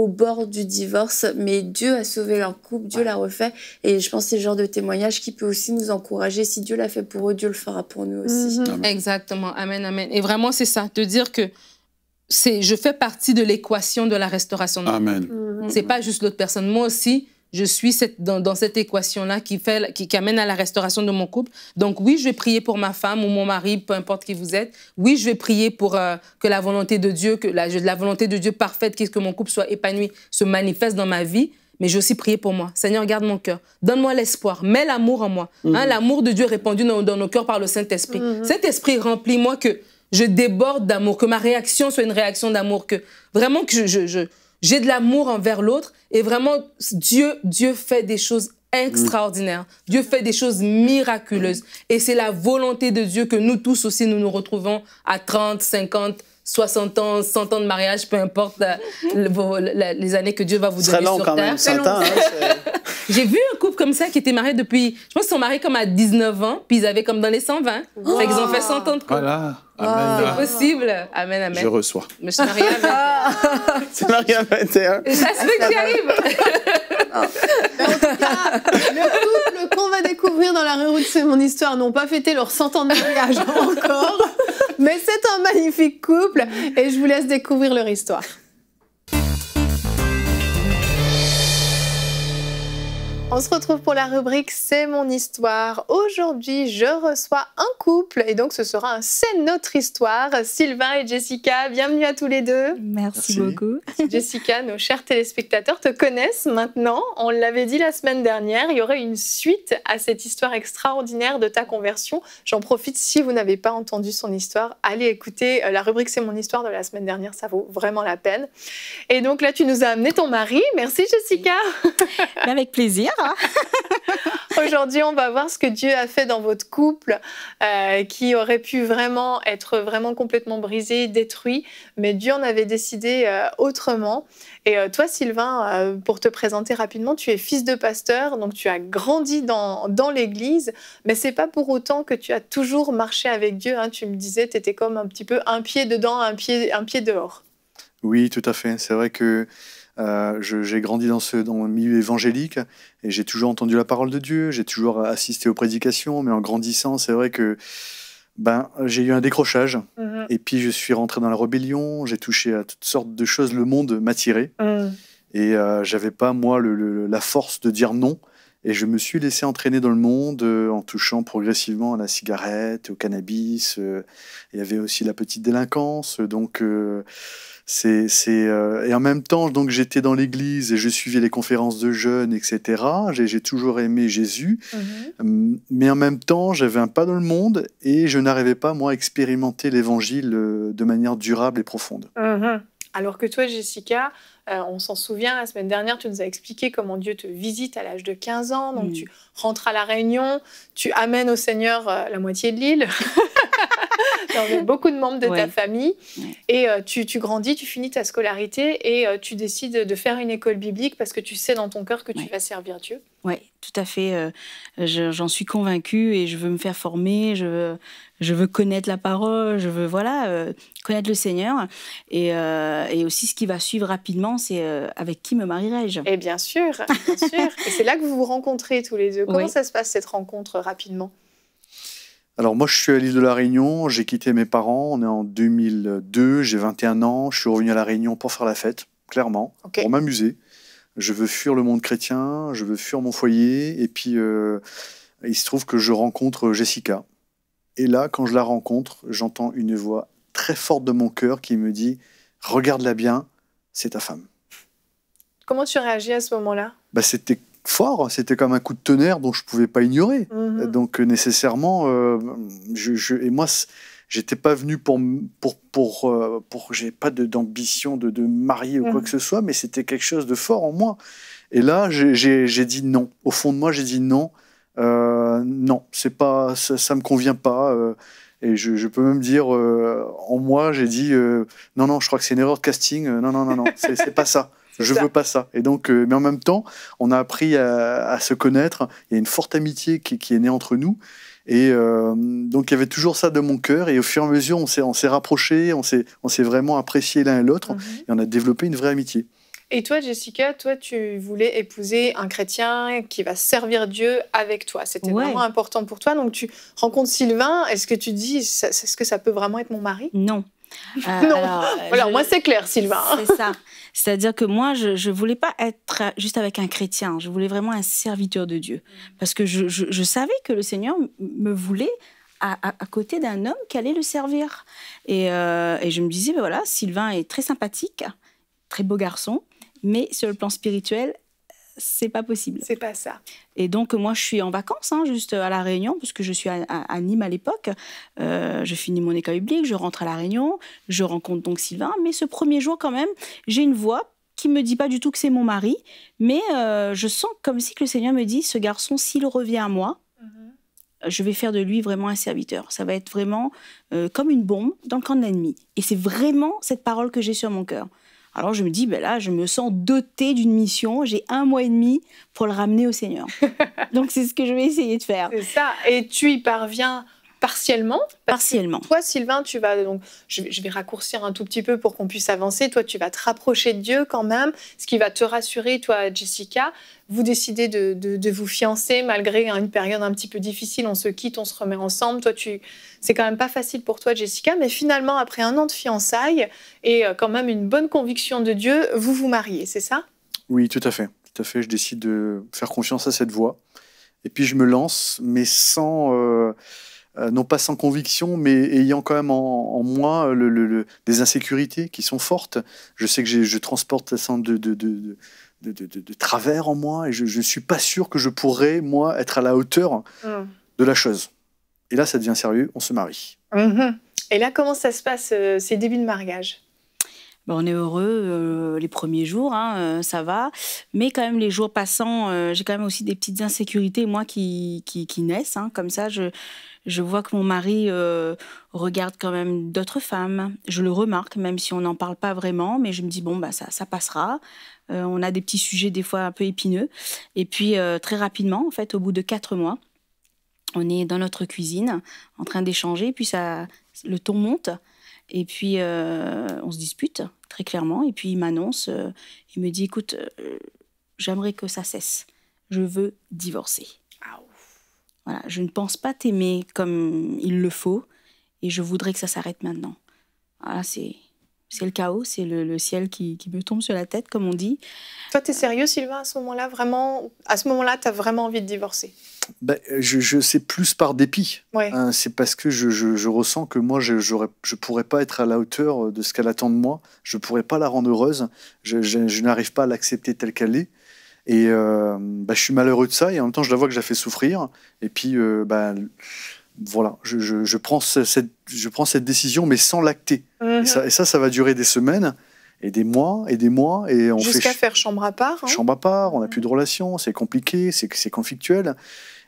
D: au bord du divorce, mais Dieu a sauvé leur couple, Dieu l'a refait. Et je pense que c'est le genre de témoignage qui peut aussi nous encourager. Si Dieu l'a fait pour eux, Dieu le fera pour nous aussi. Mhm.
C: Exactement. Amen, amen. Et vraiment, c'est ça, te dire que c'est, je fais partie de l'équation de la restauration. Amen. Mhm. C'est pas juste l'autre personne. Moi aussi, je suis dans, cette équation-là qui, amène à la restauration de mon couple. Donc oui, je vais prier pour ma femme ou mon mari, peu importe qui vous êtes. Oui, je vais prier pour euh, que la volonté de Dieu, que la, volonté de Dieu parfaite, que mon couple soit épanoui, se manifeste dans ma vie. Mais j'ai aussi prier pour moi. Seigneur, garde mon cœur. Donne-moi l'espoir. Mets l'amour en moi. Mm. Hein, l'amour de Dieu répandu dans, nos cœurs par le Saint-Esprit. Mm. cet Saint-Esprit, remplis-moi que je déborde d'amour, que ma réaction soit une réaction d'amour, que vraiment que je j'ai de l'amour envers l'autre et vraiment Dieu Dieu fait des choses mm. extraordinaires. Dieu fait des choses miraculeuses et c'est la volonté de Dieu que nous tous aussi nous nous retrouvons à 30, 50 60 ans, 100 ans de mariage, peu importe les années que Dieu va vous donner hein, très long quand Même, 100 ans, J'ai vu un couple comme ça qui était marié depuis, je pense qu'ils sont mariés comme à 19 ans, puis ils avaient comme dans les 120. Wow. Fait qu'ils ont fait 100 ans
B: de couple. Voilà. Ah, ah, c'est
C: possible. Amen, amen. Je reçois. Mais je n'arrive rien à
B: Ça ah. rien à Et ça se fait que j'y
C: arrive. en
A: tout cas, le couple qu'on va découvrir dans la rue de C'est mon histoire n'ont pas fêté leur 100 ans de mariage encore. Mais c'est un magnifique couple et je vous laisse découvrir leur histoire. On se retrouve pour la rubrique C'est mon histoire. Aujourd'hui, je reçois un couple et donc ce sera un C'est notre histoire. Sylvain et Jessica, bienvenue à tous les deux. Merci, beaucoup. Jessica, nos chers téléspectateurs te connaissent maintenant. On l'avait dit la semaine dernière, il y aurait une suite à cette histoire extraordinaire de ta conversion. J'en profite, si vous n'avez pas entendu son histoire, allez écouter euh, la rubrique C'est mon histoire de la semaine dernière, ça vaut vraiment la peine. Et donc là, tu nous as amené ton mari. Merci Jessica. Avec plaisir. Aujourd'hui, on va voir ce que Dieu a fait dans votre couple, euh, qui aurait pu vraiment être vraiment complètement brisé, détruit, mais Dieu en avait décidé euh, autrement. Et euh, toi, Sylvain, pour te présenter rapidement, tu es fils de pasteur, donc tu as grandi dans, dans l'Église, mais c'est pas pour autant que tu as toujours marché avec Dieu. Hein. Tu me disais, tu étais comme un petit peu un pied dedans, un pied, un pied dehors.
F: Oui, tout à fait. C'est vrai que euh, j'ai grandi dans ce milieu évangélique et j'ai toujours entendu la parole de Dieu, j'ai toujours assisté aux prédications, mais en grandissant, c'est vrai que ben, j'ai eu un décrochage. Mm-hmm. Et puis, je suis rentré dans la rébellion, j'ai touché à toutes sortes de choses, le monde m'a tiré mm. Et euh, j'avais pas, moi, la force de dire non. Et je me suis laissé entraîner dans le monde euh, en touchant progressivement à la cigarette, au cannabis. Euh, il y avait aussi la petite délinquance. Donc, euh, c'est. et en même temps, donc j'étais dans l'église et je suivais les conférences de jeunes, etc. J'ai toujours aimé Jésus. Mhm. Hum, mais en même temps, j'avais un pas dans le monde et je n'arrivais pas, moi, à expérimenter l'évangile de manière durable et profonde.
A: Mhm. Alors que toi, Jessica, euh, on s'en souvient, la semaine dernière, tu nous as expliqué comment Dieu te visite à l'âge de 15 ans. Donc, mm. tu rentres à la réunion, tu amènes au Seigneur euh, la moitié de l'île, beaucoup de membres de ta famille. Et euh, tu, grandis, tu finis ta scolarité et tu décides de faire une école biblique parce que tu sais dans ton cœur que tu vas servir Dieu.
G: Oui, tout à fait. J'en suis convaincue et je veux me faire former. Je veux, je veux connaître la parole, je veux voilà euh, connaître le Seigneur. Euh, et, aussi, ce qui va suivre rapidement, c'est euh, avec qui me marierai-je Et bien sûr,
A: bien sûr. et c'est là que vous vous rencontrez tous les deux. Comment ça se passe cette rencontre rapidement
F: alors moi, je suis à l'île de la Réunion, j'ai quitté mes parents, on est en 2002, j'ai 21 ans, je suis revenu à la Réunion pour faire la fête, clairement, pour m'amuser. Je veux fuir le monde chrétien, je veux fuir mon foyer, et puis il se trouve que je rencontre Jessica, et là, quand je la rencontre, j'entends une voix très forte de mon cœur qui me dit Regarde-la bien, c'est ta femme.
A: Comment tu réagis à ce moment-là
F: bah, C'était fort, c'était comme un coup de tonnerre dont je ne pouvais pas ignorer. Mm-hmm. Donc euh, nécessairement, euh, je, je, et moi, j'étais pas venu pour... pour, euh, pour, j'ai pas d'ambition de, de, marier ou quoi mm. que ce soit, mais c'était quelque chose de fort en moi. Et là, j'ai dit non. Au fond de moi, j'ai dit non euh, non, c'est pas, ça, ça, me convient pas. Euh, et je, peux même dire, euh, en moi, j'ai dit, non, non, je crois que c'est une erreur de casting. non, non, non, non, c'est pas ça. Je ne veux pas ça. Et donc, mais en même temps, on a appris à, se connaître. Il y a une forte amitié qui, est née entre nous. Et donc, il y avait toujours ça de mon cœur. Et au fur et à mesure, on s'est rapprochés, on s'est vraiment appréciés l'un et l'autre. Mhm. Et on a développé une vraie amitié.
A: Et toi, Jessica, toi, tu voulais épouser un chrétien qui va servir Dieu avec toi. C'était vraiment important pour toi. Donc, tu rencontres Sylvain. Est-ce que tu dis, est-ce que ça peut vraiment être mon mari Non. Euh, non. Alors, euh, moi, c'est clair, Sylvain. C'est
G: ça. C'est-à-dire que moi, je ne voulais pas être juste avec un chrétien. Je voulais vraiment un serviteur de Dieu. Parce que je, savais que le Seigneur me voulait à, côté d'un homme qui allait le servir. Et, euh, je me disais, ben voilà, Sylvain est très sympathique, très beau garçon. Mais sur le plan spirituel, c'est pas possible. C'est pas ça. Et donc, moi, je suis en vacances, hein, juste à La Réunion, puisque je suis à, Nîmes à l'époque. Euh, je finis mon école publique, je rentre à La Réunion, je rencontre donc Sylvain. Mais ce premier jour, quand même, j'ai une voix qui me dit pas du tout que c'est mon mari, mais euh, je sens comme si que le Seigneur me dit, ce garçon, s'il revient à moi, mhm. je vais faire de lui vraiment un serviteur. Ça va être vraiment euh, comme une bombe dans le camp de l'ennemi. Et c'est vraiment cette parole que j'ai sur mon cœur. Alors je me dis, ben là, je me sens dotée d'une mission, j'ai un mois et demi pour le ramener au Seigneur.
A: Donc c'est ce que je vais essayer de faire. C'est ça, et tu y parviens partiellement. Partiellement. Toi, Sylvain, tu vas donc, je, vais raccourcir un tout petit peu pour qu'on puisse avancer. Toi, tu vas te rapprocher de Dieu quand même, ce qui va te rassurer, toi, Jessica. Vous décidez de, vous fiancer malgré une période un petit peu difficile. On se quitte, on se remet ensemble. Toi, tu, c'est quand même pas facile pour toi, Jessica. Mais finalement, après un an de fiançailles et euh, quand même une bonne conviction de Dieu, vous vous mariez, c'est ça
F: Oui, tout à fait. Tout à fait. Je décide de faire confiance à cette voix Et puis je me lance, mais sans. Euh, euh, non pas sans conviction, mais ayant quand même en, moi des insécurités qui sont fortes. Je sais que je transporte ça de, de, travers en moi et je ne suis pas sûr que je pourrais, moi, être à la hauteur mm. de la chose. Et là, ça devient sérieux, on se marie.
A: Mm-hmm. Et là, comment ça se passe, euh, ces débuts de mariage
G: ben, on est heureux euh, les premiers jours, hein, ça va. Mais quand même, les jours passants, j'ai quand même aussi des petites insécurités, moi, qui, qui, naissent. Hein. comme ça, je, je vois que mon mari euh, regarde quand même d'autres femmes. Je le remarque, même si on n'en parle pas vraiment, mais je me dis, bon, bah, ça, passera. Euh, on a des petits sujets des fois un peu épineux. Et puis, euh, très rapidement, en fait, au bout de quatre mois, on est dans notre cuisine en train d'échanger, puis ça, le ton monte. Et puis, on se dispute, très clairement. Et puis, il m'annonce, il me dit, écoute, j'aimerais que ça cesse. Je veux divorcer je ne pense pas t'aimer comme il le faut et je voudrais que ça s'arrête maintenant. Ah, c'est le chaos, c'est le, ciel qui,
A: me tombe sur la tête, comme on dit. Toi, tu es sérieux, Sylvain, à ce moment-là, vraiment À ce moment-là, as vraiment envie de divorcer
F: ben, je, sais plus par dépit. Hein, c'est parce que je, je, ressens que moi, je ne pourrais pas être à la hauteur euh, de ce qu'elle attend de moi. Je ne pourrais pas la rendre heureuse. Je, n'arrive pas à l'accepter telle qu'elle est. Et euh, bah, je suis malheureux de ça, et en même temps, je la vois que je la fais souffrir. Et puis, euh, bah, voilà, je, je, je, prends cette, je prends cette décision, mais sans l'acter. Mhm. Et, ça, ça, va durer des semaines, et des mois, et des mois. et on Jusqu'à
A: faire chambre à part. Hein. Chambre
F: à part, on n'a plus de mhm. relation, c'est compliqué, c'est conflictuel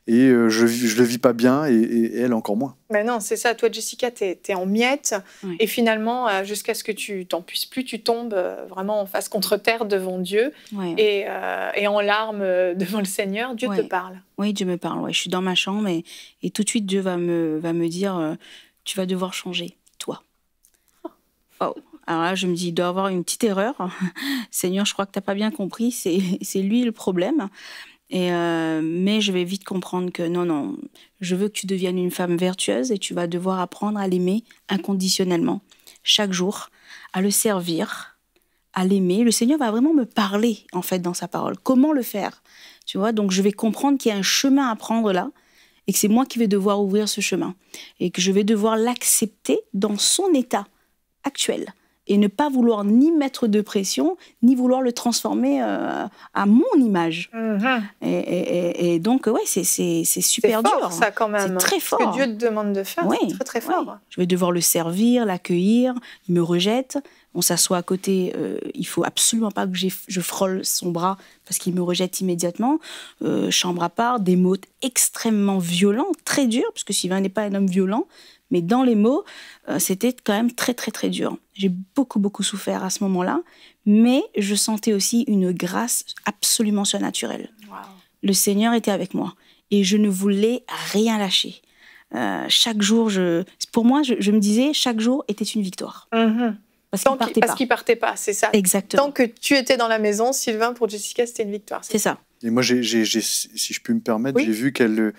F: et euh, je, ne le vis pas bien et, elle encore moins.
A: Mais non, c'est ça. Toi, Jessica, tu es, en miettes et finalement, euh, jusqu'à ce que tu t'en puisses plus, tu tombes euh, vraiment en face contre terre devant Dieu et, en larmes devant le Seigneur. Dieu te parle.
G: Oui, Dieu me parle. Je suis dans ma chambre et, tout de suite, Dieu va me, dire Tu vas devoir changer, toi. Oh. oh. Alors là, je me dis, il doit y avoir une petite erreur. Seigneur, je crois que tu n'as pas bien compris, c'est lui le problème. Euh, mais je vais vite comprendre que non, non, je veux que tu deviennes une femme vertueuse et tu vas devoir apprendre à l'aimer inconditionnellement, chaque jour, à le servir, à l'aimer. Le Seigneur va vraiment me parler, en fait, dans sa parole. Comment le faire Tu vois, donc je vais comprendre qu'il y a un chemin à prendre là et que c'est moi qui vais devoir ouvrir ce chemin et que je vais devoir l'accepter dans son état actuel et ne pas vouloir ni mettre de pression, ni vouloir le transformer euh, à mon image. Mm-hmm. et, donc, ouais, c'est super fort, dur. ça, quand même. C'est très fort. Ce que Dieu
A: te demande de faire, c'est très, très fort.
G: Je vais devoir le servir, l'accueillir, il me rejette, on s'assoit à côté, il euh, il faut absolument pas que je frôle son bras parce qu'il me rejette immédiatement. Euh, chambre à part, des mots extrêmement violents, très durs, parce que Sylvain n'est pas un homme violent, mais dans les mots, euh, c'était quand même très, très, très dur. J'ai beaucoup, beaucoup souffert à ce moment-là. Mais je sentais aussi une grâce absolument surnaturelle. Le Seigneur était avec moi. Et je ne voulais rien lâcher. Euh, chaque jour, je, pour
A: moi, je, me disais, chaque jour était une victoire. Mm-hmm. Parce qu'il partait, partait, pas, c'est ça. Exactement. Tant que tu étais dans la maison, Sylvain, pour Jessica, c'était une victoire. C'est
F: ça. Et moi, si je peux me permettre, j'ai vu euh,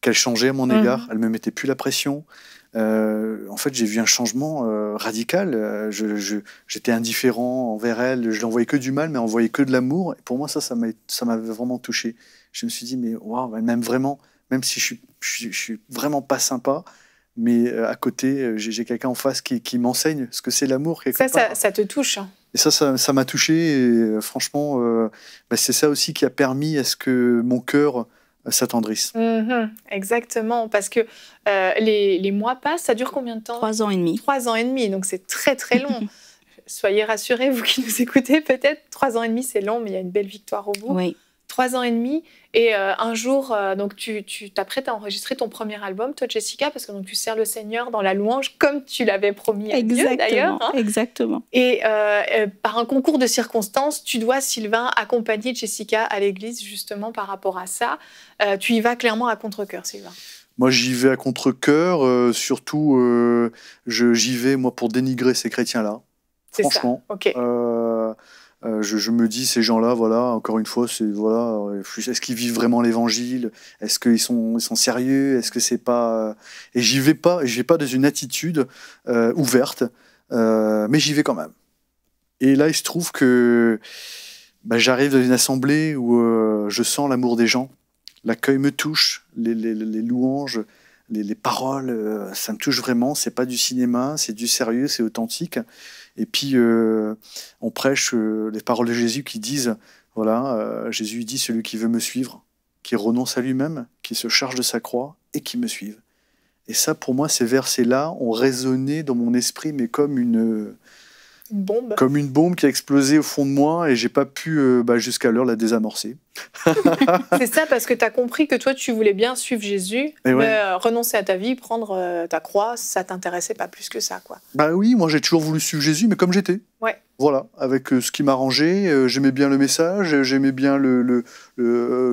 F: qu'elle changeait à mon mm-hmm. égard. Elle Elle me mettait plus la pression. Euh, en fait, j'ai vu un changement euh, radical. Euh, j'étais indifférent envers elle. Je l'envoyais que du mal, mais envoyais que de l'amour. Et pour moi, ça, ça, m'avait vraiment touché. Je me suis dit, mais waouh, elle vraiment, même si je suis, suis vraiment pas sympa. Mais à côté, j'ai, quelqu'un en face qui, m'enseigne ce que c'est l'amour. Ça, ça, ça, te touche. Hein. Et ça, ça, m'a touché. Et franchement, bah, c'est ça aussi qui a permis à ce que mon cœur s'attendrissent.
A: Mhm, exactement, parce que euh, les, les, mois passent, ça dure combien de temps Trois ans et demi. Trois ans et demi, donc c'est très très long. Soyez rassurés, vous qui nous écoutez, peut-être trois ans et demi, c'est long, mais il y a une belle victoire au bout. Oui trois ans et demi. Et euh, un jour, euh, donc tu t'apprêtes à enregistrer ton premier album, toi Jessica, parce que donc tu sers le Seigneur dans la louange comme tu l'avais promis à Dieu d'ailleurs. Hein.
G: Exactement.
A: Et euh, par un concours de circonstances, tu dois Sylvain accompagner Jessica à l'église justement par rapport à ça. tu y vas clairement à contre-cœur, Sylvain.
F: Moi, j'y vais à contre-cœur. surtout, j'y vais moi pour dénigrer ces chrétiens-là. C'est Ça. Ok. Euh, je, me dis, ces gens-là, voilà, encore une fois, c'est, voilà, euh, est-ce qu'ils vivent vraiment l'évangile Est-ce qu'ils sont, sérieux Est-ce que c'est pas. Euh, et j'y vais pas, j'y vais pas dans une attitude ouverte, mais j'y vais quand même. Et là, il se trouve que bah, j'arrive dans une assemblée où je sens l'amour des gens, l'accueil me touche, les louanges, les, paroles, euh, ça me touche vraiment. C'est pas du cinéma, c'est du sérieux, c'est authentique. Et puis, euh, on prêche euh, les paroles de Jésus qui disent, voilà, Jésus dit celui qui veut me suivre, qui renonce à lui-même, qui se charge de sa croix et qui me suive. Et ça, pour moi, ces versets-là ont résonné dans mon esprit, mais comme une
A: bombe. Comme
F: une bombe qui a explosé au fond de moi et j'ai pas pu euh, bah, jusqu'à l'heure la désamorcer.
A: c'est ça parce que tu as compris que toi tu voulais bien suivre Jésus, euh, renoncer à ta vie, prendre euh, ta croix, ça t'intéressait pas plus que ça quoi.
F: Bah oui, moi j'ai toujours voulu suivre Jésus mais comme j'étais. Ouais. Voilà, avec ce qui m'arrangeait, j'aimais bien le message, j'aimais bien le,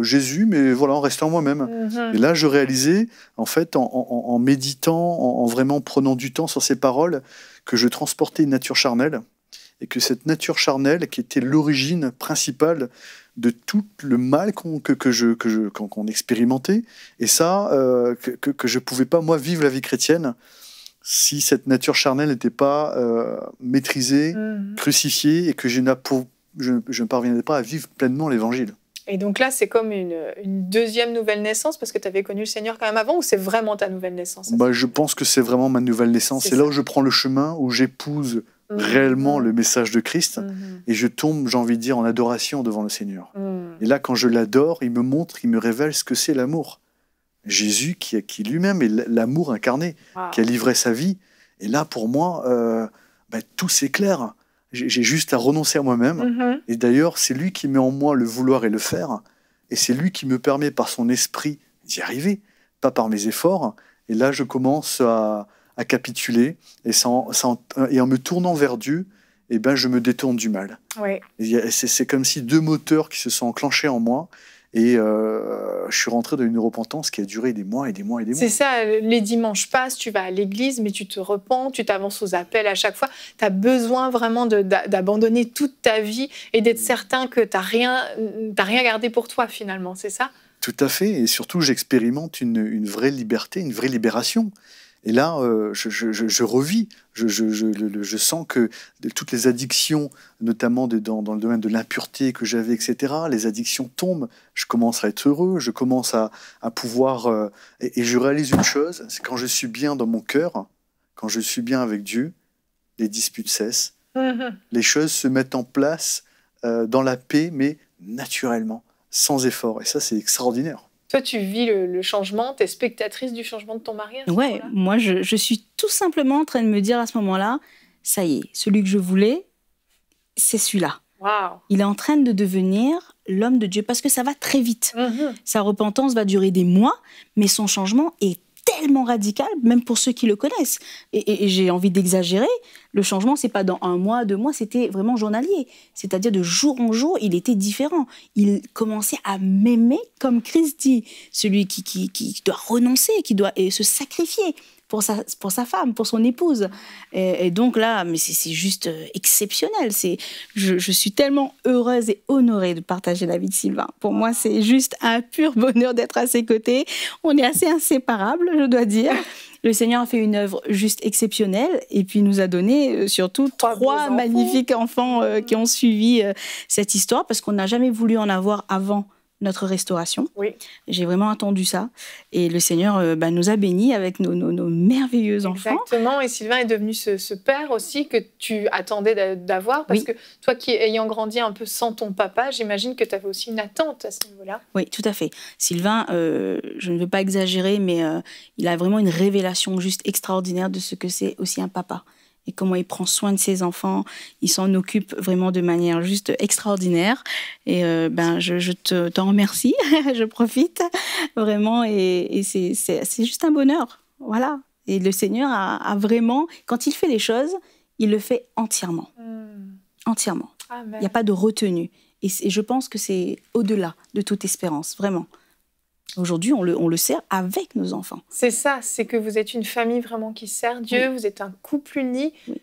F: Jésus, mais voilà, en restant moi-même. Mm-hmm. Et là, je réalisais, en fait, en, méditant, en vraiment prenant du temps sur ces paroles, que je transportais une nature charnelle, et que cette nature charnelle, qui était l'origine principale de tout le mal qu'on que, je, que je, expérimentait, et ça, euh, que, je ne pouvais pas, moi, vivre la vie chrétienne si cette nature charnelle n'était pas euh, maîtrisée, mmh. crucifiée, et que je, ne parvenais pas à vivre pleinement l'évangile.
A: Et donc là, c'est comme une, deuxième nouvelle naissance parce que tu avais connu le Seigneur quand même avant ou c'est vraiment ta nouvelle naissance bah,
F: Je pense que c'est vraiment ma nouvelle naissance. C'est là où je prends le chemin, où j'épouse mm. réellement le message de Christ mm-hmm. et je tombe, j'ai envie de dire, en adoration devant le Seigneur. Mm. Et là, quand je l'adore, il me montre, il me révèle ce que c'est l'amour. Jésus qui, qui lui-même est l'amour incarné, qui a livré sa vie. Et là, pour moi, euh, bah, tout s'éclaire j'ai juste à renoncer à moi-même. Mm-hmm. Et d'ailleurs, c'est lui qui met en moi le vouloir et le faire. Et c'est lui qui me permet par son esprit d'y arriver, pas par mes efforts. Et là, je commence à, capituler. Et, en me tournant vers Dieu, eh ben, je me détourne du mal. C'est comme si deux moteurs qui se sont enclenchés en moi. Et euh, je suis rentré dans une repentance qui a duré des mois et des mois et des mois. C'est
A: ça, les dimanches passent, tu vas à l'église, mais tu te repens, tu t'avances aux appels à chaque fois. Tu as besoin vraiment d'abandonner toute ta vie et d'être certain que tu n'as rien, rien gardé pour toi finalement, c'est ça
F: Tout à fait, et surtout j'expérimente une, vraie liberté, une vraie libération. Et là, euh, je, je, revis, je, sens que toutes les addictions, notamment dans, le domaine de l'impureté que j'avais, etc., les addictions tombent, je commence à être heureux, je commence à, pouvoir... Euh, et, je réalise une chose, c'est quand je suis bien dans mon cœur, quand je suis bien avec Dieu, les disputes cessent, les choses se mettent en place euh, dans la paix, mais naturellement, sans effort. Et ça, c'est extraordinaire.
A: Toi, tu vis le, changement, tu es spectatrice du changement de ton mariage
F: Ouais, moi, je, suis tout
G: simplement en train de me dire à ce moment-là, ça y est, celui que je voulais, c'est celui-là. Il est en train de devenir l'homme de Dieu parce que ça va très vite. Mhm. Sa repentance va durer des mois, mais son changement est tellement radical, même pour ceux qui le connaissent. Et, j'ai envie d'exagérer. Le changement, c'est pas dans un mois, deux mois, c'était vraiment journalier. C'est-à-dire de jour en jour, il était différent. Il commençait à m'aimer comme Christ dit, celui qui, qui doit renoncer, qui doit se sacrifier pour sa, pour sa femme, pour son épouse. Et, donc là, mais c'est juste euh, exceptionnel. C'est, je, suis tellement heureuse et honorée de partager la vie de Sylvain. Pour moi, c'est juste un pur bonheur d'être à ses côtés. On est assez inséparables, je dois dire. Le Seigneur a fait une œuvre juste exceptionnelle et puis nous a donné euh, surtout trois, magnifiques enfants, euh, qui ont suivi cette histoire parce qu'on n'a jamais voulu en avoir avant notre restauration. Oui. J'ai vraiment attendu ça. Et le Seigneur euh, bah, nous a bénis avec nos, merveilleux enfants.
A: Exactement. Et Sylvain est devenu ce, père aussi que tu attendais d'avoir. Parce que toi qui ayant grandi un peu sans ton papa, j'imagine que tu avais aussi une attente à ce niveau-là.
G: Oui, tout à fait. Sylvain, euh, je ne veux pas exagérer, mais euh, il a vraiment une révélation juste extraordinaire de ce que c'est aussi un papa et comment il prend soin de ses enfants. Il s'en occupe vraiment de manière juste extraordinaire. Et euh, ben, je, te, t'en remercie. je profite vraiment. Et, c'est, juste un bonheur. Voilà. Et le Seigneur a, vraiment, quand il fait les choses, il le fait entièrement. Hmm. Entièrement. Il n'y a pas de retenue. et je pense que c'est au-delà de toute espérance, vraiment. Aujourd'hui, on le, on le, sert avec nos enfants.
A: C'est ça, c'est que vous êtes une famille vraiment qui sert Dieu, vous êtes un couple uni. Euh,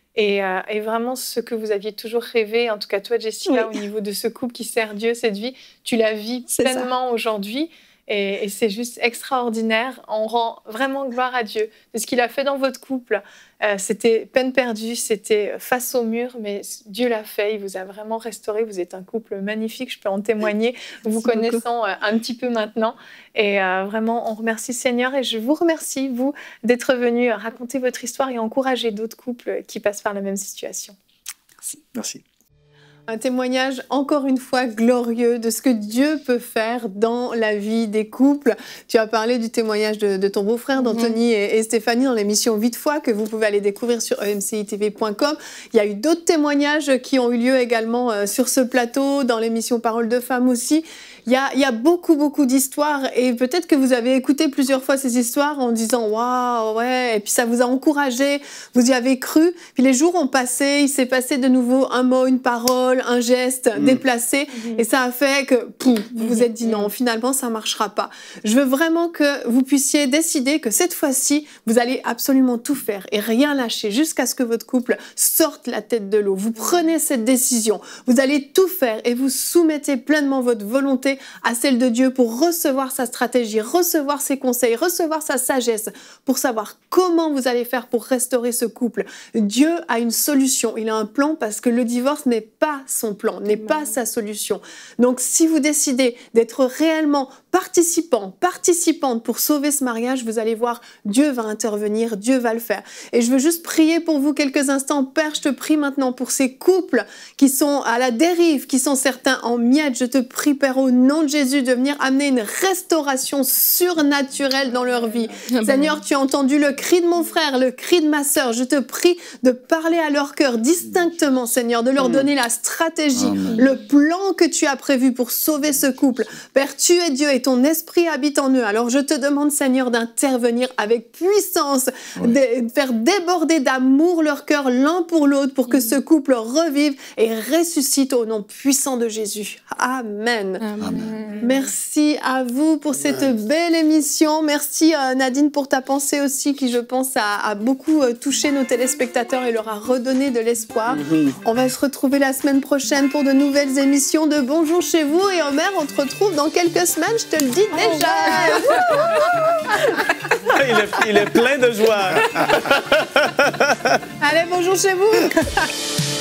A: et, vraiment, ce que vous aviez toujours rêvé, en tout cas toi, Jessica, au niveau de ce couple qui sert Dieu, cette vie, tu la vis pleinement aujourd'hui. Et, c'est juste extraordinaire. On rend vraiment gloire à Dieu de ce qu'il a fait dans votre couple. Euh, c'était peine perdue, c'était face au mur, mais Dieu l'a fait. Il vous a vraiment restauré. Vous êtes un couple magnifique, je peux en témoigner, vous connaissant euh, un petit peu maintenant. Et euh, vraiment, on remercie Seigneur et je vous remercie, vous, d'être venu raconter votre histoire et encourager d'autres couples qui passent par la même situation.
F: Merci. Merci.
A: Un témoignage encore une fois glorieux de ce que Dieu peut faire dans la vie des couples. Tu as parlé du témoignage de, ton beau-frère, mhm. d'Anthony et, Stéphanie, dans l'émission Vite Foi, que vous pouvez aller découvrir sur emcitv.com. Il y a eu d'autres témoignages qui ont eu lieu également euh, sur ce plateau, dans l'émission Parole de femmes aussi. Il y a, y a, beaucoup, beaucoup d'histoires et peut-être que vous avez écouté plusieurs fois ces histoires en disant waouh, ouais, et puis ça vous a encouragé, vous y avez cru. Puis les jours ont passé, il s'est passé de nouveau un mot, une parole, un geste mm. déplacé mm-hmm. et ça a fait que pouf, vous vous mm-hmm. êtes dit non, finalement ça marchera pas. Je veux vraiment que vous puissiez décider que cette fois-ci, vous allez absolument tout faire et rien lâcher jusqu'à ce que votre couple sorte la tête de l'eau. Vous mm. prenez cette décision, vous allez tout faire et vous soumettez pleinement votre volonté à celle de Dieu pour recevoir sa stratégie, recevoir ses conseils, recevoir sa sagesse, pour savoir comment vous allez faire pour restaurer ce couple. Dieu a une solution, il a un plan parce que le divorce n'est pas son plan, n'est pas sa solution. Donc si vous décidez d'être réellement participant, participante pour sauver ce mariage, vous allez voir, Dieu va intervenir, Dieu va le faire. Et je veux juste prier pour vous quelques instants. Père, je te prie maintenant pour ces couples qui sont à la dérive, qui sont certains en miettes. Je te prie, Père, au nom nom de Jésus, de venir amener une restauration surnaturelle dans leur vie. Ah ben Seigneur, tu as entendu le cri de mon frère, le cri de ma sœur. Je te prie de parler à leur cœur distinctement, Seigneur, de leur mm. donner la stratégie, le plan que tu as prévu pour sauver ce couple. Père, tu es Dieu et ton esprit habite en eux. Alors je te demande, Seigneur, d'intervenir avec puissance, de faire déborder d'amour leur cœur l'un pour l'autre pour que mm. ce couple revive et ressuscite au nom puissant de Jésus. Amen. Amen. Mm. Merci à vous pour cette belle émission. Merci euh, Nadine pour ta pensée aussi qui, je pense, a, beaucoup euh, touché nos téléspectateurs et leur a redonné de l'espoir. Mm-hmm. On va se retrouver la semaine prochaine pour de nouvelles émissions de Bonjour chez vous. Et Omer, on te retrouve dans quelques semaines, je te le dis déjà.
E: il, est, il est plein de joie.
A: Allez, bonjour chez vous.